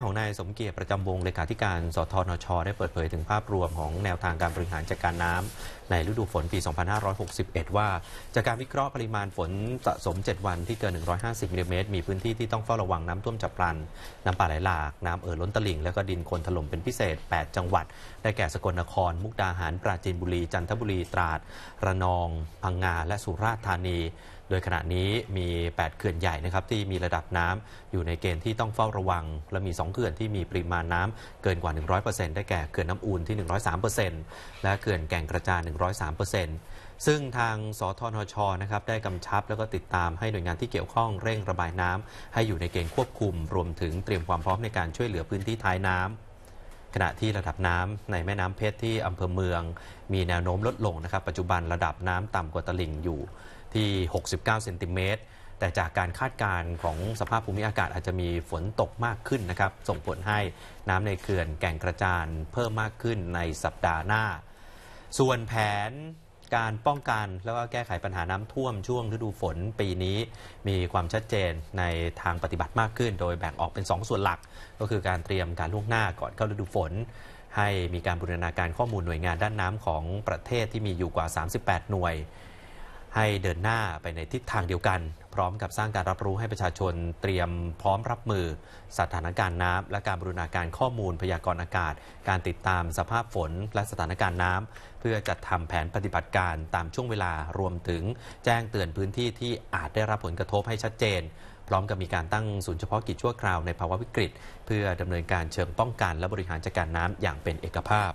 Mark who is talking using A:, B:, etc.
A: ของนายสมเกียรติประจำวงเลขาธิการสทนช ได้เปิดเผยถึงภาพรวมของแนวทางการบริหารจัดการน้ำ ในฤดูฝนปี 2561 ว่าจากการวิเคราะห์ปริมาณฝนสะสม 7 วันที่เกิน 150มิลลิเมตร มีพื้นที่ที่ต้องเฝ้าระวังน้ำท่วมฉับพลัน น้ำป่าไหลหลาก น้ำเอ่อล้นตลิ่งและก็ดินคนถล่มเป็นพิเศษ 8 จังหวัดได้แก่สกลนคร มุกดาหาร ปราจีนบุรีจันทบุรีตราดระนอง พังงาและสุราษฎร์ธานีโดยขณะนี้มี 8เขื่อนใหญ่นะครับที่มีระดับน้ำ อยู่ในเกณฑ์ที่ต้องเฝ้าระวัง และมี 2เขื่อนที่มีปริมาณน้ำเกินกว่า 100%ได้แก่เขื่อนน้าอุ่นที่ 103%และเขื่อนแก่งกระจาน103%ซึ่งทางสทชนะครับได้กำชับแล้วก็ติดตามให้หน่วยงานที่เกี่ยวข้องเร่งระบายน้ำ ให้อยู่ในเกณฑ์ควบคุมรวมถึงเตรียมความพร้อมในการช่วยเหลือพื้นที่ท้ายน้ำขณะที่ระดับน้ำในแม่น้ำเพชรที่อำเภอเมือง มีแนวโน้มลดลงนะครับปัจจุบันระดับน้ำต่ำกว่าตลิ่งอยู่ที่ 69 เซนติเมตร แต่จากการคาดการณ์ของสภาพภูมิอากาศอาจจะมีฝนตกมากขึ้นนะครับ ส่งผลให้น้ำในเขื่อนแก่งกระจาน เพิ่มมากขึ้นในสัปดาห์หน้า ส่วนแผนการป้องกันแล้วก็แก้ไขปัญหาน้ำท่วมช่วงฤดูฝนปีนี้ มีความชัดเจนในทางปฏิบัติมากขึ้น โดยแบ่งออกเป็น 2 ส่วนหลัก ก็คือการเตรียมการล่วงหน้าก่อนเข้าฤดูฝน ให้มีการบูรณาการข้อมูลหน่วยงานด้านน้ำาของประเทศที่มีอยู่กว่า 38 หน่วยให้เดินหน้าไปในทิศทางเดียวกัน พร้อมกับสร้างการรับรู้ให้ประชาชนเตรียมพร้อมรับมือ สถานการณ์น้ำ และการบรูรณาการข้อมูลพยากรณ์อากาศ การติดตามสภาพฝนและสถานการณ์น้ำ เพื่อจัดทำแผนปฏิบัติการตามช่วงเวลารวมถึง แจ้งเตือนพื้นที่ที่อาจได้รับผลกระทบให้ชัดเจน พร้อมกับมีการตั้งศูนย์เฉพาะกิจชั่วคราวในภาวะวิกฤต เพื่อดำเนินการเชิงป้องกันและบริหารจัดการน้ำอย่างเป็นเอกภาพ